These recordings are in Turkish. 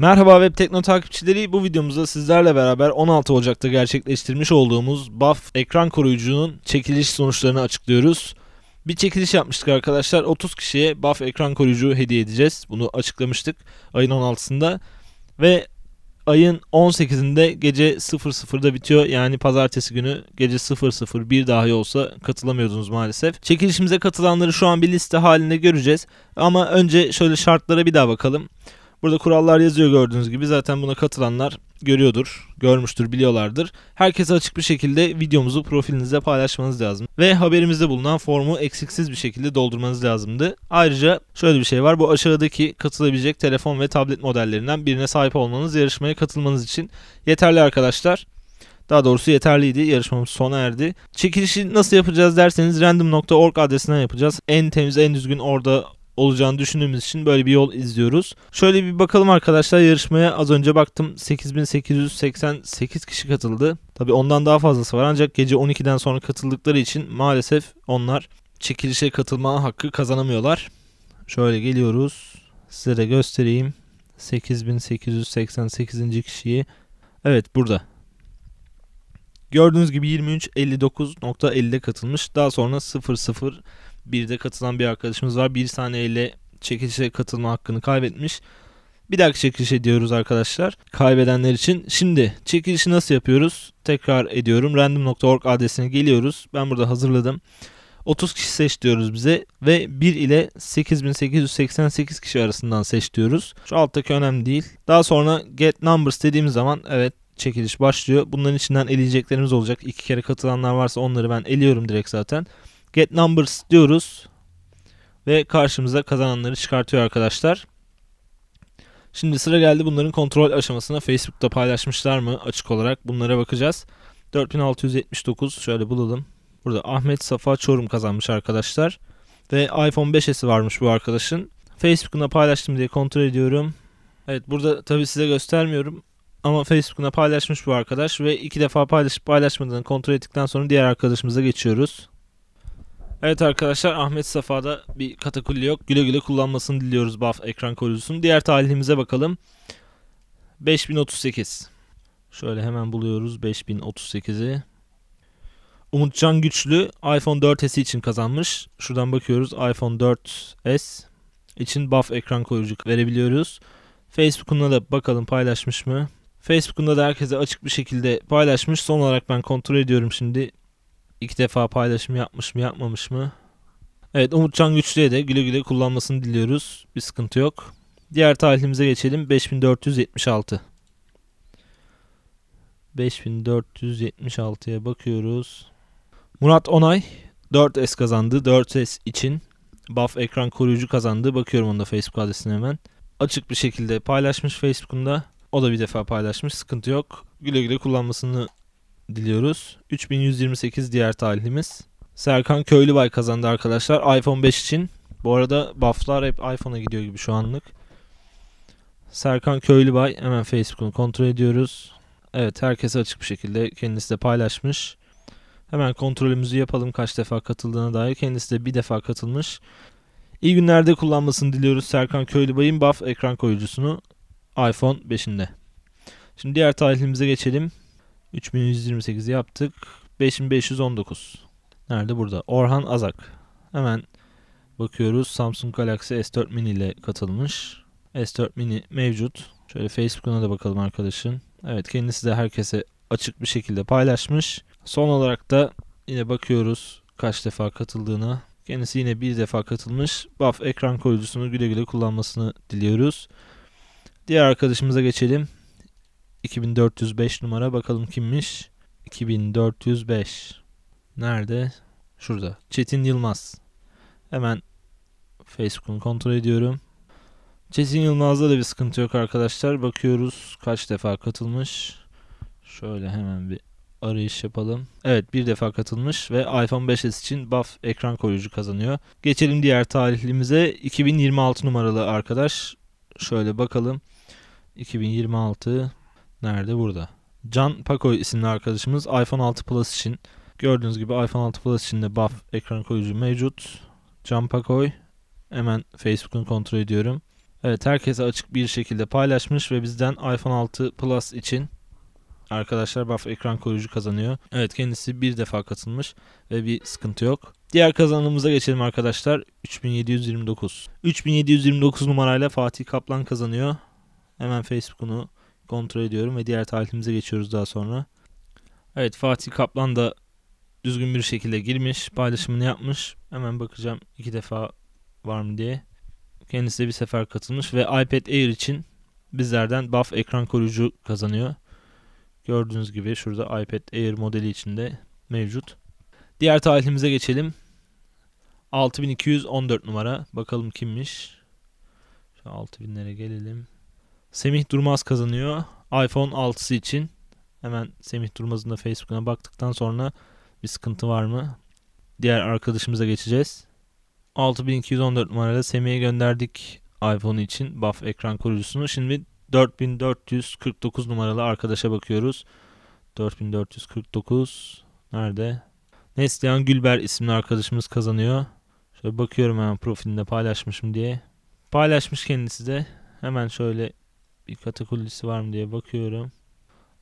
Merhaba Web Tekno takipçileri. Bu videomuzda sizlerle beraber 16 Ocak'ta gerçekleştirmiş olduğumuz BAF ekran koruyucunun çekiliş sonuçlarını açıklıyoruz. Bir çekiliş yapmıştık arkadaşlar. 30 kişiye BAF ekran koruyucu hediye edeceğiz. Bunu açıklamıştık ayın 16'sında. Ve ayın 18'inde gece 00'da bitiyor. Yani pazartesi günü gece 00 bir dahi olsa katılamıyordunuz maalesef. Çekilişimize katılanları şu an bir liste halinde göreceğiz. Ama önce şöyle şartlara bir daha bakalım. Burada kurallar yazıyor gördüğünüz gibi. Zaten buna katılanlar görüyordur, görmüştür, biliyorlardır. Herkese açık bir şekilde videomuzu profilinize paylaşmanız lazım. Ve haberimizde bulunan formu eksiksiz bir şekilde doldurmanız lazımdı. Ayrıca şöyle bir şey var. Bu aşağıdaki katılabilecek telefon ve tablet modellerinden birine sahip olmanız yarışmaya katılmanız için yeterli arkadaşlar. Daha doğrusu yeterliydi. Yarışmamız sona erdi. Çekilişi nasıl yapacağız derseniz random.org adresinden yapacağız. En temiz, en düzgün orada olacağını düşündüğümüz için böyle bir yol izliyoruz. Şöyle bir bakalım arkadaşlar yarışmaya az önce baktım 8888 kişi katıldı. Tabi ondan daha fazlası var ancak gece 12'den sonra katıldıkları için maalesef onlar çekilişe katılma hakkı kazanamıyorlar. Şöyle geliyoruz size de göstereyim 8888. kişiyi evet burada Gördüğünüz gibi 23.59.50'de katılmış. Daha sonra 00 bir de katılan bir arkadaşımız var. Bir saniyeyle çekilişe katılma hakkını kaybetmiş. Bir dahaki çekiliş diyoruz arkadaşlar. Kaybedenler için. Şimdi çekilişi nasıl yapıyoruz? Tekrar ediyorum. Random.org adresine geliyoruz. Ben burada hazırladım. 30 kişi seç diyoruz bize ve 1 ile 8888 kişi arasından seç diyoruz. Şu alttaki önemli değil. Daha sonra get numbers dediğimiz zaman evet çekiliş başlıyor. Bunların içinden eleyeceklerimiz olacak. İki kere katılanlar varsa onları ben eliyorum direkt zaten. Get Numbers diyoruz. Ve karşımıza kazananları çıkartıyor arkadaşlar. Şimdi sıra geldi bunların kontrol aşamasına. Facebook'ta paylaşmışlar mı açık olarak? Bunlara bakacağız. 4679 şöyle bulalım. Burada Ahmet Safa Çorum kazanmış arkadaşlar. Ve iPhone 5s varmış bu arkadaşın. Facebook'una paylaştım diye kontrol ediyorum. Evet burada tabi size göstermiyorum. Ama Facebook'una paylaşmış bu arkadaş ve iki defa paylaşıp paylaşmadığını kontrol ettikten sonra diğer arkadaşımıza geçiyoruz. Evet arkadaşlar Ahmet Safa'da bir katakulli yok. Güle güle kullanmasını diliyoruz buff ekran koruyucusunun. Diğer talihimize bakalım. 5038. Şöyle hemen buluyoruz 5038'i. Umutcan Güçlü iPhone 4S için kazanmış. Şuradan bakıyoruz iPhone 4S için buff ekran koruyucu verebiliyoruz. Facebook'una da bakalım paylaşmış mı? Facebook'unda da herkese açık bir şekilde paylaşmış. Son olarak ben kontrol ediyorum şimdi. İki defa paylaşım yapmış mı yapmamış mı? Evet Umutcan Güçlü'ye de güle güle kullanmasını diliyoruz. Bir sıkıntı yok. Diğer tarihimize geçelim. 5476. 5476'ya bakıyoruz. Murat Onay 4S kazandı. 4S için buff ekran koruyucu kazandı. Bakıyorum onda Facebook adresine hemen. Açık bir şekilde paylaşmış Facebook'unda. O da bir defa paylaşmış. Sıkıntı yok. Güle güle kullanmasını diliyoruz. 3128 diğer talihimiz. Serkan Köylübay kazandı arkadaşlar. iPhone 5 için. Bu arada bufflar hep iPhone'a gidiyor gibi şu anlık. Serkan Köylübay hemen Facebook'unu kontrol ediyoruz. Evet herkese açık bir şekilde kendisi de paylaşmış. Hemen kontrolümüzü yapalım kaç defa katıldığına dair. Kendisi de bir defa katılmış. İyi günlerde kullanmasını diliyoruz Serkan Köylübay'ın buff ekran koyucusunu iPhone 5'inde. Şimdi diğer talihlimize geçelim. 3128 yaptık. 5519. Nerede burada? Orhan Azak. Hemen bakıyoruz. Samsung Galaxy S4 Mini ile katılmış. S4 Mini mevcut. Şöyle Facebook'una da bakalım arkadaşın. Evet kendisi de herkese açık bir şekilde paylaşmış. Son olarak da yine bakıyoruz kaç defa katıldığına. Kendisi yine bir defa katılmış. Buff ekran koruyucusunu güle güle kullanmasını diliyoruz. Diğer arkadaşımıza geçelim. 2405 numara bakalım kimmiş? 2405. Nerede? Şurada. Çetin Yılmaz. Hemen Facebook'unu kontrol ediyorum. Çetin Yılmaz'da da bir sıkıntı yok arkadaşlar. Bakıyoruz kaç defa katılmış. Şöyle hemen bir arayış yapalım. Evet bir defa katılmış ve iPhone 5s için buff ekran koruyucu kazanıyor. Geçelim diğer talihlimize. 2026 numaralı arkadaş. Şöyle bakalım. 2026 Nerede? Burada. Can Pakoy isimli arkadaşımız iPhone 6 Plus için gördüğünüz gibi iPhone 6 Plus için de buff ekran koyucu mevcut. Can Pakoy hemen Facebook'un kontrol ediyorum. Evet herkese açık bir şekilde paylaşmış ve bizden iPhone 6 Plus için arkadaşlar buff ekran koruyucu kazanıyor. Evet kendisi bir defa katılmış ve bir sıkıntı yok. Diğer kazanımıza geçelim arkadaşlar. 3729. 3729 numarayla Fatih Kaplan kazanıyor. Hemen Facebook'unu kontrol ediyorum ve diğer tahlilimize geçiyoruz daha sonra. Evet Fatih Kaplan da düzgün bir şekilde girmiş, paylaşımını yapmış. Hemen bakacağım iki defa var mı diye. Kendisi de bir sefer katılmış ve iPad Air için bizlerden buff ekran koruyucu kazanıyor. Gördüğünüz gibi şurada iPad Air modeli içinde mevcut. Diğer tahlilimize geçelim. 6214 numara. Bakalım kimmiş. 6000'lere gelelim. Semih Durmaz kazanıyor. iPhone 6'sı için hemen Semih Durmaz'ın da Facebook'una baktıktan sonra bir sıkıntı var mı? Diğer arkadaşımıza geçeceğiz. 6214 numaralı Semih'e gönderdik iPhone için buff ekran koruyucusunu. Şimdi 4449 numaralı arkadaşa bakıyoruz. 4449 nerede? Neslihan Gülber isimli arkadaşımız kazanıyor. Şöyle bakıyorum hemen profilinde paylaşmışım diye. Paylaşmış kendisi de. Hemen şöyle katakullisi var mı diye bakıyorum.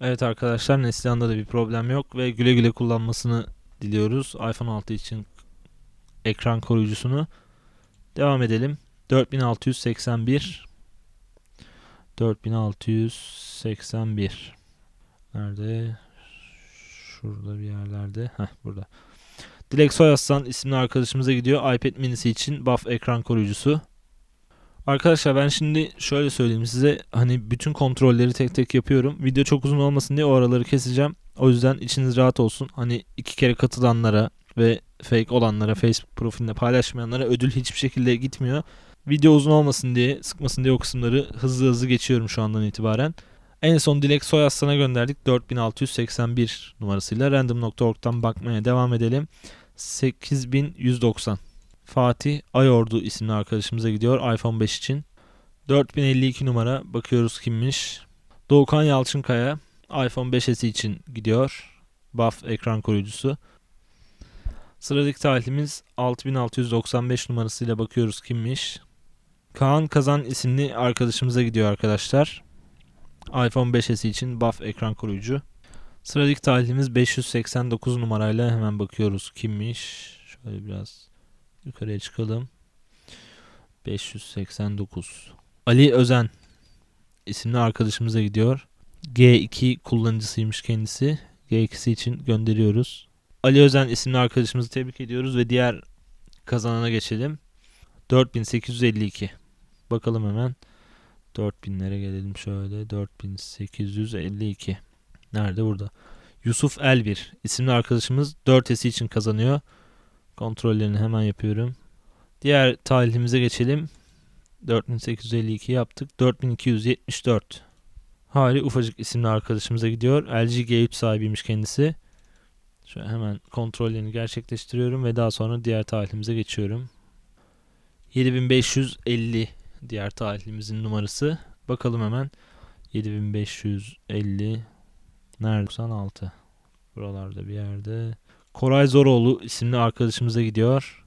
Evet arkadaşlar Neslihan'da da bir problem yok ve güle güle kullanmasını diliyoruz iPhone 6 için ekran koruyucusunu. Devam edelim. 4681 4681 Nerede? Şurada bir yerlerde. Heh burada. Dilek Soyaslan isimli arkadaşımıza gidiyor. iPad minisi için buff ekran koruyucusu. Arkadaşlar ben şimdi şöyle söyleyeyim size hani bütün kontrolleri tek tek yapıyorum. Video çok uzun olmasın diye o araları keseceğim. O yüzden içiniz rahat olsun. Hani iki kere katılanlara ve fake olanlara Facebook profilinde paylaşmayanlara ödül hiçbir şekilde gitmiyor. Video uzun olmasın diye sıkmasın diye o kısımları hızlı hızlı geçiyorum şu andan itibaren. En son Dilek Soyaslan'a gönderdik 4681 numarasıyla random.org'dan bakmaya devam edelim. 8190 Fatih Ayordu isimli arkadaşımıza gidiyor iPhone 5 için. 4052 numara bakıyoruz kimmiş. Doğukan Yalçınkaya iPhone 5S için gidiyor. Buff ekran koruyucusu. Sıradaki talihimiz 6695 numarasıyla bakıyoruz kimmiş. Kaan Kazan isimli arkadaşımıza gidiyor arkadaşlar. iPhone 5S için buff ekran koruyucu. Sıradaki talihimiz 589 numarayla hemen bakıyoruz kimmiş. Şöyle biraz Yukarıya çıkalım. 589. Ali Özen isimli arkadaşımıza gidiyor. G2 kullanıcısıymış kendisi. G2'si için gönderiyoruz. Ali Özen isimli arkadaşımızı tebrik ediyoruz ve diğer kazanana geçelim. 4852. Bakalım hemen. 4000'lere gelelim şöyle. 4852. Nerede burada? Yusuf Elbir isimli arkadaşımız 4 esi için kazanıyor. Kontrollerini hemen yapıyorum. Diğer tahlilimize geçelim. 4852 yaptık. 4274. Hali ufacık isimli arkadaşımıza gidiyor. LG 3 sahibiymiş kendisi. Şöyle hemen kontrollerini gerçekleştiriyorum ve daha sonra diğer tahlilimize geçiyorum. 7550 diğer tahlilimizin numarası. Bakalım hemen 7550 nerede 96 buralarda bir yerde Koray Zoroğlu isimli arkadaşımıza gidiyor.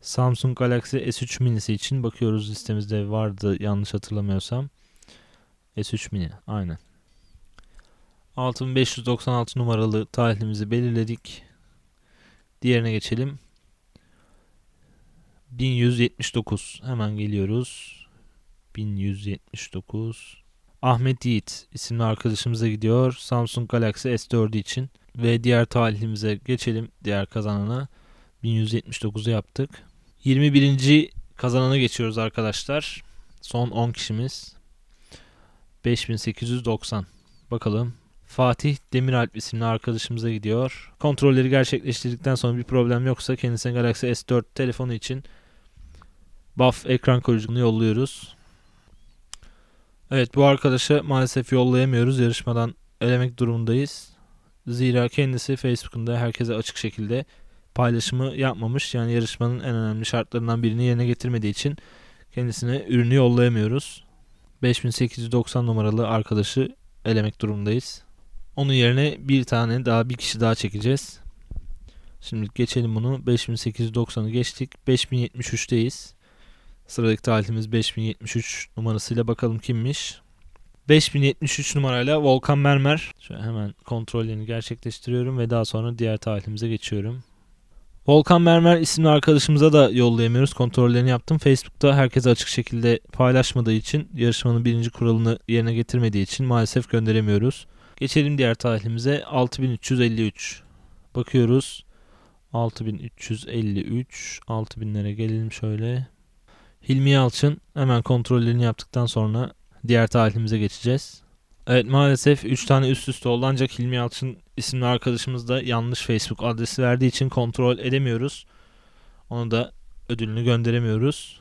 Samsung Galaxy S3 minisi için bakıyoruz listemizde vardı yanlış hatırlamıyorsam. S3 mini aynen. 6596 numaralı talihlimizi belirledik. Diğerine geçelim. 1179 hemen geliyoruz. 1179 Ahmet Yiğit isimli arkadaşımıza gidiyor. Samsung Galaxy S4 için ve diğer talihimize geçelim. Diğer kazanana 1179'u yaptık. 21. kazanana geçiyoruz arkadaşlar. Son 10 kişimiz. 5890. Bakalım Fatih Demiralp isimli arkadaşımıza gidiyor. Kontrolleri gerçekleştirdikten sonra bir problem yoksa kendisine Galaxy S4 telefonu için buff ekran koruyucunu yolluyoruz. Evet bu arkadaşa maalesef yollayamıyoruz. Yarışmadan elemek durumundayız. Zira kendisi Facebook'un herkese açık şekilde paylaşımı yapmamış. Yani yarışmanın en önemli şartlarından birini yerine getirmediği için kendisine ürünü yollayamıyoruz. 5890 numaralı arkadaşı elemek durumundayız. Onun yerine bir tane daha bir kişi daha çekeceğiz. Şimdi geçelim bunu. 5890'ı geçtik. 5073'teyiz. Sıradaki talihimiz 5073 numarasıyla bakalım kimmiş. 5073 numarayla Volkan Mermer. Şöyle hemen kontrollerini gerçekleştiriyorum ve daha sonra diğer tahlilimize geçiyorum. Volkan Mermer isimli arkadaşımıza da yollayamıyoruz. Kontrollerini yaptım. Facebook'ta herkese açık şekilde paylaşmadığı için, yarışmanın birinci kuralını yerine getirmediği için maalesef gönderemiyoruz. Geçelim diğer tahlilimize. 6353. Bakıyoruz. 6353. 6000'lere gelelim şöyle. Hilmi Yalçın hemen kontrollerini yaptıktan sonra diğer tatilimize geçeceğiz. Evet maalesef 3 tane üst üste oldu ancak Hilmi Yalçın isimli arkadaşımız da yanlış Facebook adresi verdiği için kontrol edemiyoruz. Onu da ödülünü gönderemiyoruz.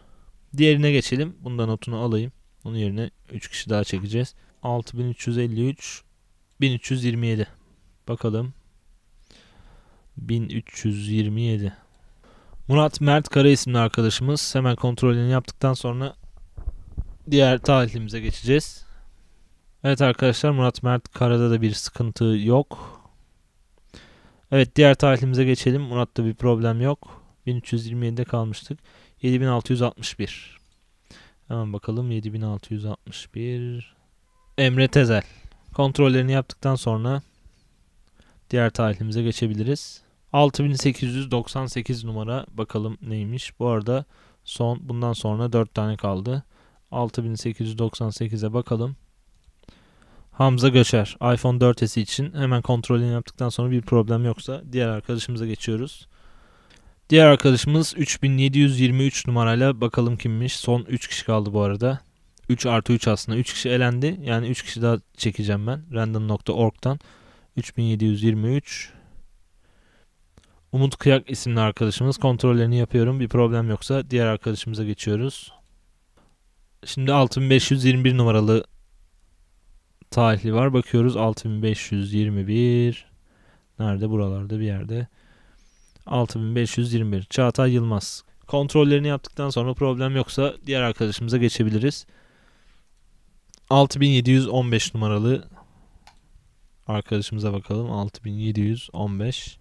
Diğerine geçelim. Bundan notunu alayım. Onun yerine 3 kişi daha çekeceğiz. 6353 1327. Bakalım. 1327. Murat Mert Kara isimli arkadaşımız hemen kontrolünü yaptıktan sonra diğer tahlilimize geçeceğiz. Evet arkadaşlar Murat Mert Kara'da da bir sıkıntı yok. Evet diğer tahlilimize geçelim. Murat'ta bir problem yok. 1327'de kalmıştık. 7661. Hemen bakalım 7661. Emre Tezel. Kontrollerini yaptıktan sonra diğer tahlilimize geçebiliriz. 6898 numara bakalım neymiş. Bu arada son bundan sonra 4 tane kaldı. 6898'e bakalım. Hamza Göçer iPhone 4S için hemen kontrolünü yaptıktan sonra bir problem yoksa diğer arkadaşımıza geçiyoruz. Diğer arkadaşımız 3723 numarayla bakalım kimmiş. Son 3 kişi kaldı bu arada. 3 artı 3 aslında. 3 kişi elendi. Yani 3 kişi daha çekeceğim ben. Random.org'dan 3723 Umut Kıyak isimli arkadaşımız. Kontrollerini yapıyorum. Bir problem yoksa diğer arkadaşımıza geçiyoruz. Şimdi 6521 numaralı tarihli var. Bakıyoruz 6521 nerede? Buralarda bir yerde. 6521 Çağatay Yılmaz. Kontrollerini yaptıktan sonra problem yoksa diğer arkadaşımıza geçebiliriz. 6715 numaralı arkadaşımıza bakalım. 6715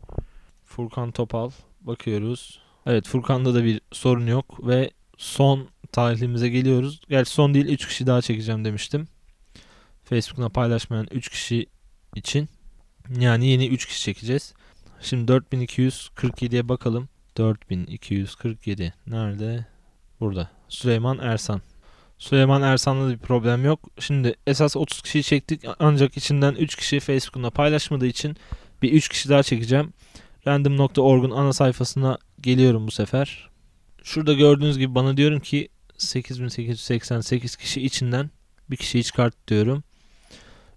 Furkan Topal bakıyoruz. Evet Furkan'da da bir sorun yok ve son tarihimize geliyoruz. Gerçi son değil 3 kişi daha çekeceğim demiştim. Facebook'una paylaşmayan 3 kişi için. Yani yeni 3 kişi çekeceğiz. Şimdi 4247'ye bakalım. 4247 nerede? Burada. Süleyman Ersan. Süleyman Ersan'da da bir problem yok. Şimdi esas 30 kişiyi çektik ancak içinden 3 kişi Facebook'una paylaşmadığı için bir 3 kişi daha çekeceğim. Random.org'un ana sayfasına geliyorum bu sefer. Şurada gördüğünüz gibi bana diyorum ki 8888 kişi içinden bir kişiyi çıkart diyorum.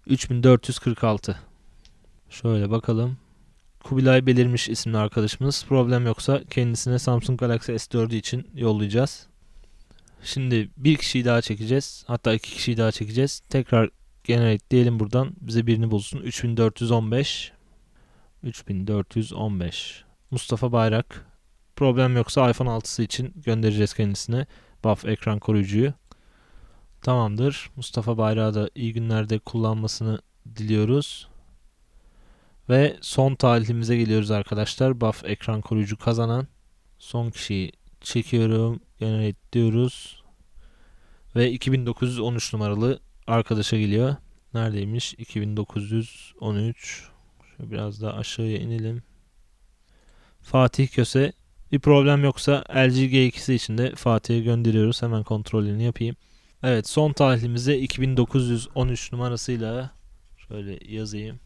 3446. Şöyle bakalım. Kubilay Belirmiş isimli arkadaşımız. Problem yoksa kendisine Samsung Galaxy S4'ü için yollayacağız. Şimdi bir kişiyi daha çekeceğiz. Hatta iki kişiyi daha çekeceğiz. Tekrar generate diyelim buradan. Bize birini bulsun. 3415. 3415. Mustafa Bayrak. Problem yoksa iPhone 6'sı için göndereceğiz kendisine buff ekran koruyucuyu. Tamamdır. Mustafa Bayrağı da iyi günlerde kullanmasını diliyoruz. Ve son talihimize geliyoruz arkadaşlar. Buff ekran koruyucu kazanan son kişiyi çekiyorum. Generate diyoruz. Ve 2913 numaralı arkadaşa geliyor. Neredeymiş? 2913. Şöyle biraz daha aşağıya inelim. Fatih Köse bir problem yoksa LG G2'si için de Fatih'e gönderiyoruz. Hemen kontrolünü yapayım. Evet son tahlilimize 2913 numarasıyla şöyle yazayım.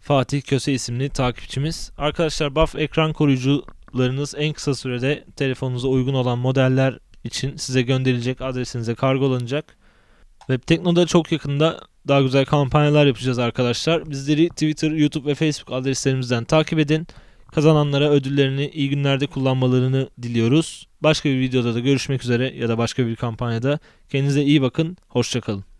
Fatih Köse isimli takipçimiz. Arkadaşlar buff ekran koruyucularınız en kısa sürede telefonunuza uygun olan modeller için size gönderilecek adresinize kargolanacak. Web Tekno'da çok yakında daha güzel kampanyalar yapacağız arkadaşlar. Bizleri Twitter, YouTube ve Facebook adreslerimizden takip edin. Kazananlara ödüllerini iyi günlerde kullanmalarını diliyoruz. Başka bir videoda da görüşmek üzere ya da başka bir kampanyada. Kendinize iyi bakın. Hoşçakalın.